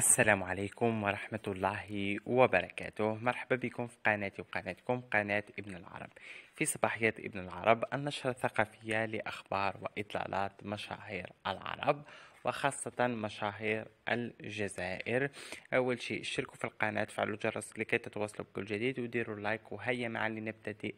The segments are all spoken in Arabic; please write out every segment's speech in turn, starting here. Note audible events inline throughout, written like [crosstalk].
السلام عليكم ورحمة الله وبركاته مرحبا بكم في قناتي وقناتكم قناة ابن العرب في صباحية ابن العرب النشرة الثقافية لأخبار وإطلالات مشاهير العرب وخاصة مشاهير الجزائر أول شيء اشتركوا في القناة فعلوا الجرس لكي تتواصلوا بكل جديد وديروا لايك وهيا معا لنبتدئ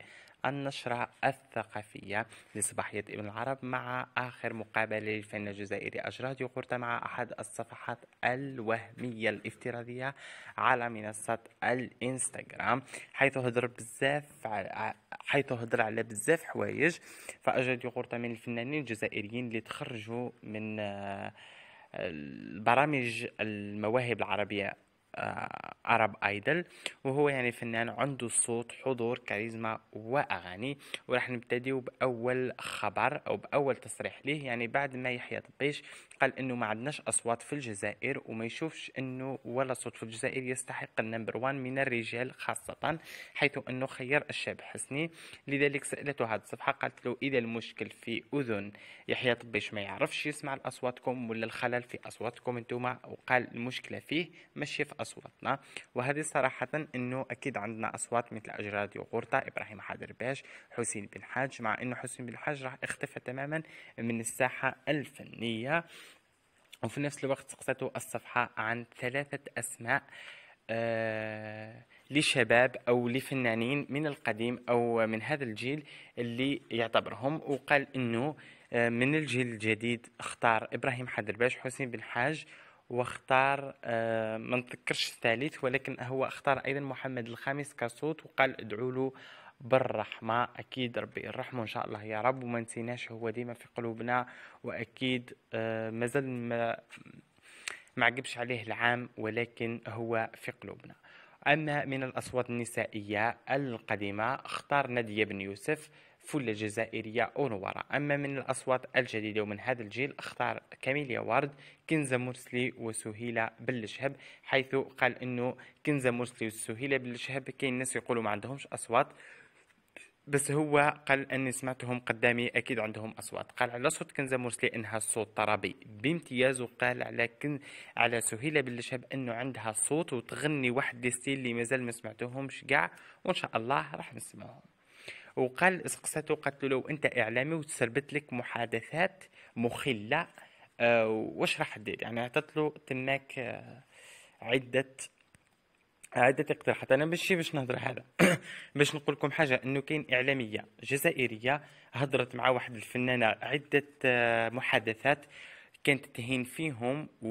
النشرة الثقافية لصباحية ابن العرب مع آخر مقابلة للفن الجزائري أجرى يقرط مع أحد الصفحات الوهمية الافتراضية على منصة الإنستغرام حيث هدر بزاف حيث هدر على بزاف حوايج فأجراد يقرط من الفنانين الجزائريين اللي تخرجوا من آه، البرامج المواهب العربية آه، عرب ايدل وهو يعني فنان عنده صوت حضور كاريزما واغاني وراح نبتديو باول خبر او باول تصريح ليه يعني بعد ما يحيى طبيش قال انه ما عندناش اصوات في الجزائر وما يشوفش انه ولا صوت في الجزائر يستحق النمبر وان من الرجال خاصه حيث انه خير الشاب حسني لذلك سالته هذه الصفحه قالت له اذا المشكل في اذن يحيى طبيش ما يعرفش يسمع الاصواتكم ولا الخلل في اصواتكم انتوما وقال المشكله فيه ماشي في أصواتنا وهذه صراحة أنه أكيد عندنا أصوات مثل أجراد يوغورتا إبراهيم حدرباش حسين بن حاج مع أنه حسين بن حاج راح اختفى تماما من الساحة الفنية وفي نفس الوقت سقطته الصفحة عن ثلاثة أسماء آه لشباب او لفنانين من القديم او من هذا الجيل اللي يعتبرهم وقال انه آه، من الجيل الجديد اختار ابراهيم حدرباش حسين بن حاج واختار آه، ما نتذكرش الثالث ولكن هو اختار ايضا محمد الخامس كصوت وقال ادعوا له بالرحمة أكيد ربي الرحمة إن شاء الله يا رب وما نسيناش هو ديما في قلوبنا وأكيد آه، مازال ما ما عجبش عليه العام ولكن هو في قلوبنا أما من الأصوات النسائية القديمة اختار نادية بن يوسف فل الجزائرية أونوارا أما من الأصوات الجديدة ومن هذا الجيل اختار كاميليا وارد كنزة مرسلي وسهيلة بالشهب حيث قال أنه كنزة مرسلي وسهيلة بالشهب كاين ناس يقولوا ما عندهمش أصوات بس هو قال اني سمعتهم قدامي اكيد عندهم اصوات قال على صوت كنزة مرسلي انها صوت طربي بامتياز وقال على كن على سهيلة بالشهب انه عندها صوت وتغني واحد دي ستيل اللي مازال ما سمعتهمش كاع وان شاء الله راح نسمعهم وقال سقسته قالت له لو انت اعلامي وتسربت لك محادثات مخله آه واش راح دير يعني عطت له تماك آه عده عدة اقتراحات انا ماشي باش نهضر هذا [coughs] باش نقول لكم حاجه انه كاين اعلاميه جزائريه هضرت مع واحد الفنانه عده آه، محادثات كانت تهين فيهم و...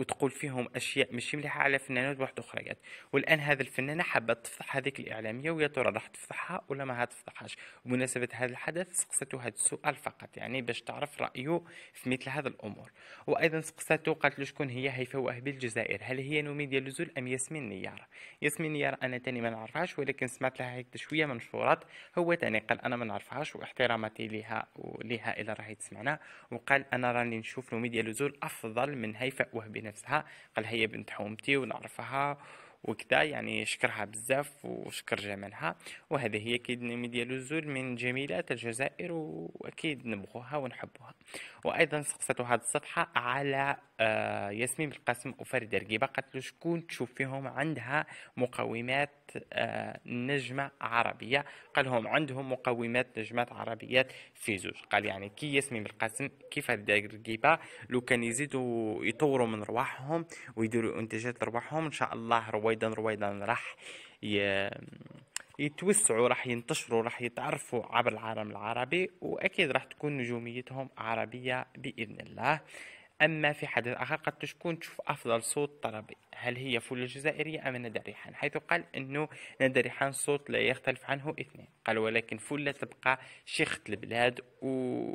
وتقول فيهم اشياء مش مليحه على فنانات واحد اخريات والان هذا الفنانه حابه تفضح هذيك الاعلاميه ويا ترى راح تفضحها ولا ما تفضحهاش بمناسبه هذا الحدث سقسته هذا السؤال فقط يعني باش تعرف رايه في مثل هذا الامور وايضا سقسته قالت له شكون هي هيفاء وهبي الجزائر هل هي نوميديا لزول ام ياسمين نيار ياسمين نيار انا تاني ما نعرفهاش ولكن سمعت لها هيك شويه منشورات هو تاني قال انا ما نعرفهاش واحتراماتي لها وليها الى راهي تسمعنا وقال انا راني نشوف نوميديا لوزول افضل من هيفاء وهبي نفسها قال هي بنت حومتي ونعرفها وكذا يعني شكرها بزاف وشكر جمالها وهذا هي اكيد نوميديا لوزول من جميلات الجزائر واكيد نبغوها ونحبوها وايضا سقصتوا هذه الصفحه على آه، ياسمين بالقاسم وفريد رقيبه قالت له شكون تشوف فيهم عندها مقومات آه، نجمة عربية قال لهم عندهم مقومات نجمات عربيات في زوج قال يعني كي من القاسم كيف داير ديبا لو كان يزيدوا يطوروا من رواحهم ويديروا انتاجات رواحهم ان شاء الله رويدا رويدا راح يتوسعوا راح ينتشروا راح يتعرفوا عبر العالم العربي واكيد راح تكون نجوميتهم عربيه باذن الله أما في حدث آخر قد تكون تشوف أفضل صوت طربي هل هي فول الجزائرية أم ندى ريحان حيث قال أنه ندى ريحان صوت لا يختلف عنه اثنين قال ولكن فول تبقى شيخة البلاد و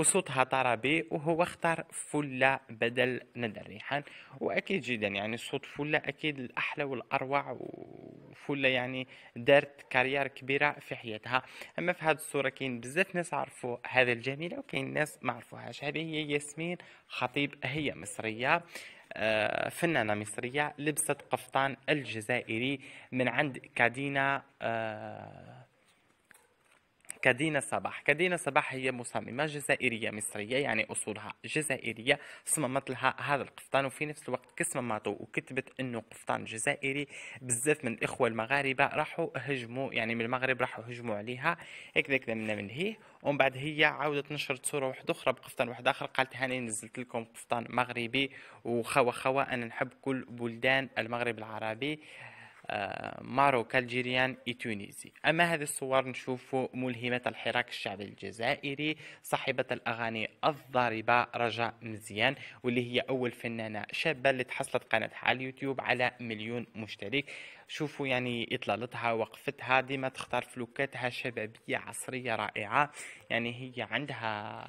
وصوتها طرى به وهو اختار فلة بدل ندى الريحان واكيد جدا يعني صوت فلة اكيد الاحلى والاروع وفلة يعني دارت كارير كبيره في حياتها اما في هذه الصوره كاين بزاف ناس عرفوا هذا الجميله وكاين ناس ما عرفوهاش هذه هي ياسمين خطيب هي مصريه آه، فنانة مصرية لبست قفطان الجزائري من عند كادينا آه كدينا صباح كدينا صباح هي مصممة جزائرية مصرية يعني أصولها جزائرية صممت لها هذا القفطان وفي نفس الوقت كصممته وكتبت أنه قفطان جزائري بزاف من الإخوة المغاربة راحوا هجموا يعني من المغرب راحوا هجموا عليها هكذا كذا من منهيه ومن بعد هي عاودت نشرت صورة واحدة أخرى بقفطان واحد آخر قالت هاني نزلت لكم قفطان مغربي وخوا خوا أنا نحب كل بلدان المغرب العربي آه، ماروك الجيريان التونسي أما هذه الصور نشوف ملهمة الحراك الشعبي الجزائري صاحبة الأغاني الضاربة رجاء مزيان واللي هي أول فنانة شابة اللي تحصلت قناتها على اليوتيوب على مليون مشترك شوفوا يعني إطلالتها وقفتها ديما تختار فلوكاتها شبابية عصرية رائعة يعني هي عندها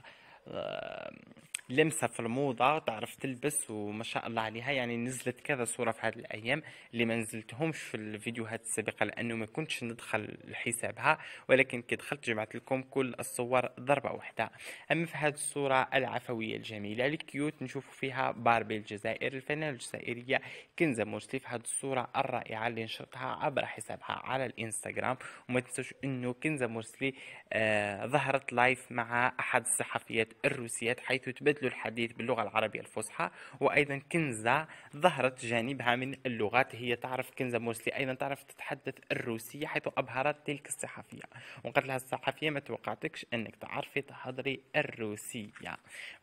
آه، لمسه في الموضه تعرف تلبس وما شاء الله عليها يعني نزلت كذا صوره في هذه الايام اللي ما نزلتهمش في الفيديوهات السابقه لانه ما كنتش ندخل لحسابها ولكن كي دخلت جمعت لكم كل الصور ضربه واحده اما في هذه الصوره العفويه الجميله الكيوت نشوف فيها باربي الجزائر الفنانه الجزائريه كنزه مرسي في هذه الصوره الرائعه اللي نشرتها عبر حسابها على الانستغرام وما تنسوش انه كنزه مرسلي آه ظهرت لايف مع احد الصحفيات الروسيات حيث تبدل مثل الحديث باللغة العربية الفصحى وأيضا كنزة ظهرت جانبها من اللغات هي تعرف كنزة موسلي أيضا تعرف تتحدث الروسية حيث أبهرت تلك الصحفية وقالت لها الصحفية ما توقعتكش أنك تعرفي تهضري الروسية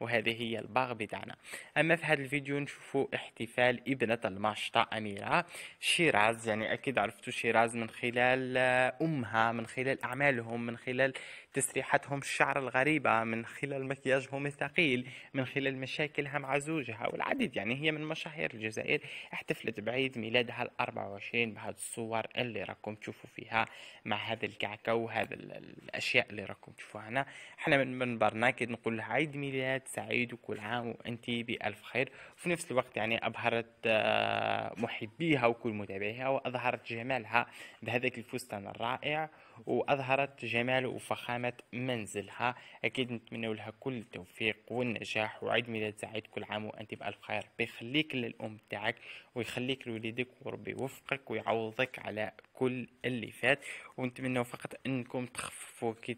وهذه هي الباغ بتاعنا أما في هذا الفيديو نشوفوا احتفال ابنة الماشطة أميرة شيراز يعني أكيد عرفتوا شيراز من خلال آه، أمها من خلال أعمالهم من خلال تسريحتهم الشعر الغريبة من خلال مكياجهم الثقيل من خلال مشاكلها مع زوجها والعديد يعني هي من مشاهير الجزائر احتفلت بعيد ميلادها ال 24 بهذه الصور اللي راكم تشوفوا فيها مع هذا الكعكة وهذا الأشياء اللي راكم تشوفوها هنا احنا من, من برنامج نقول عيد ميلاد سعيد وكل عام وانت بألف خير وفي نفس الوقت يعني أبهرت آه، محبيها وكل متابعيها وأظهرت جمالها بهذاك الفستان الرائع وأظهرت جمال وفخامة منزلها أكيد نتمنى لها كل التوفيق والنجاح وعيد ميلاد سعيد كل عام وأنت بألف خير بيخليك للأم تاعك ويخليك لوليدك وربي يوفقك ويعوضك على كل اللي فات ونتمنوا فقط انكم تخففوا كي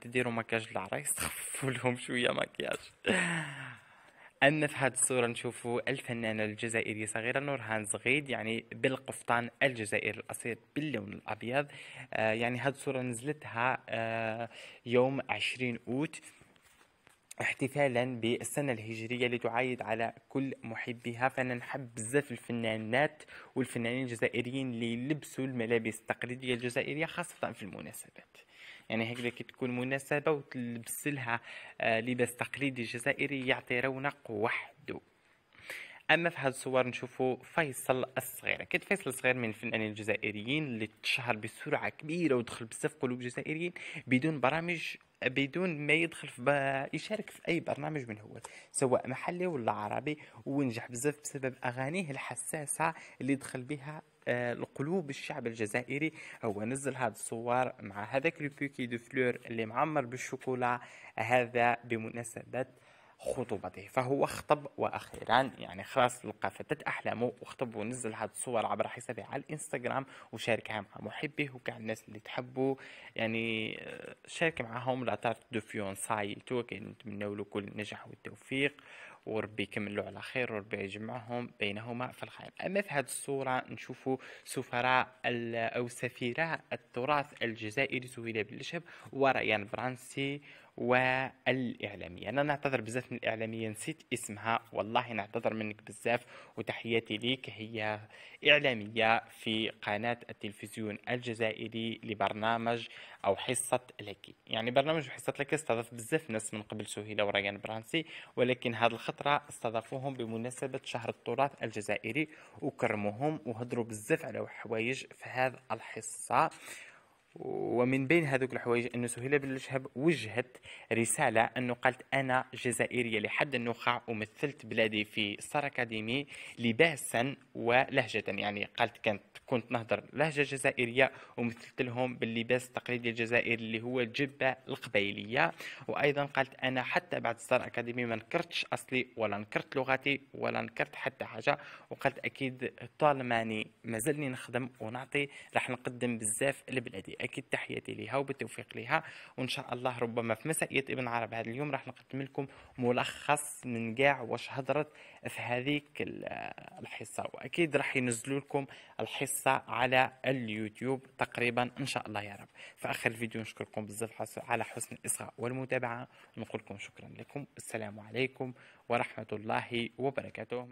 تديروا مكياج للعرايس [laughs] تخففوا لهم شويه مكياج اما في هذه الصوره نشوفوا الفنانه الجزائريه صغيره نورهان زغيد يعني بالقفطان الجزائري الاصيل باللون الابيض آه يعني هذه الصوره نزلتها آه يوم 20 اوت احتفالا بالسنة الهجرية لتعايد على كل محبيها فأنا نحب بزاف الفنانات والفنانين الجزائريين اللي لبسوا الملابس التقليدية الجزائرية خاصة في المناسبات يعني هكذا كي تكون مناسبة وتلبس لها آه، لباس تقليدي جزائري يعطي رونق وحده اما في هذه الصور نشوفوا فيصل الصغير كيف فيصل الصغير من الفنانين الجزائريين اللي تشهر بسرعه كبيره ودخل بزاف قلوب الجزائريين بدون برامج بدون ما يدخل في با... يشارك في اي برنامج من هو سواء محلي ولا عربي ونجح بزاف بسبب اغانيه الحساسه اللي دخل بها آه، القلوب الشعب الجزائري هو نزل هذه الصور مع هذاك البوكي دو فلور اللي معمر بالشوكولا هذا بمناسبه خطوبته فهو خطب واخيرا يعني خلاص لقى فتاة احلامه وخطب ونزل هاد الصور عبر حسابه على الانستغرام وشاركها مع محبيه وكاع الناس اللي تحبوا يعني آه، شارك معاهم لاتارت دو فيون سايتو كنتمنوا له كل النجاح والتوفيق وربي يكملوا على خير وربي يجمعهم بينهما في الخير اما في هذه الصوره نشوفوا سفراء او سفيراء التراث الجزائري سهيله بالشب وريان برانسي والإعلامية أنا نعتذر بزاف من الإعلامية نسيت اسمها والله نعتذر منك بزاف وتحياتي ليك هي إعلامية في قناة التلفزيون الجزائري لبرنامج أو حصة لك يعني برنامج حصة لك استضاف بزاف ناس من قبل سهيلة وريان برانسي ولكن هذه الخطرة استضافوهم بمناسبة شهر التراث الجزائري وكرموهم وهضروا بزاف على حوايج في هذه الحصة ومن بين هذوك الحوايج انه سهيلة بن بالشهب وجهت رسالة أنه قالت أنا جزائرية لحد النخاع ومثلت بلادي في ستار أكاديمي لباسا ولهجة يعني قالت كانت كنت نهضر لهجة جزائرية ومثلت لهم باللباس التقليدي الجزائري اللي هو الجبة القبيلية وأيضا قالت أنا حتى بعد ستار أكاديمي ما نكرتش أصلي ولا نكرت لغتي ولا نكرت حتى حاجة وقالت أكيد طالما مازلني نخدم ونعطي راح نقدم بزاف لبلادي اكيد تحياتي ليها وبالتوفيق ليها وان شاء الله ربما في مسائيه ابن عرب هذا اليوم راح نقدم لكم ملخص من كاع واش هضرت في هذيك الحصه واكيد راح ينزلوا لكم الحصه على اليوتيوب تقريبا ان شاء الله يا رب في اخر الفيديو نشكركم بزاف على حسن الاصغاء والمتابعه ونقول لكم شكرا لكم السلام عليكم ورحمه الله وبركاته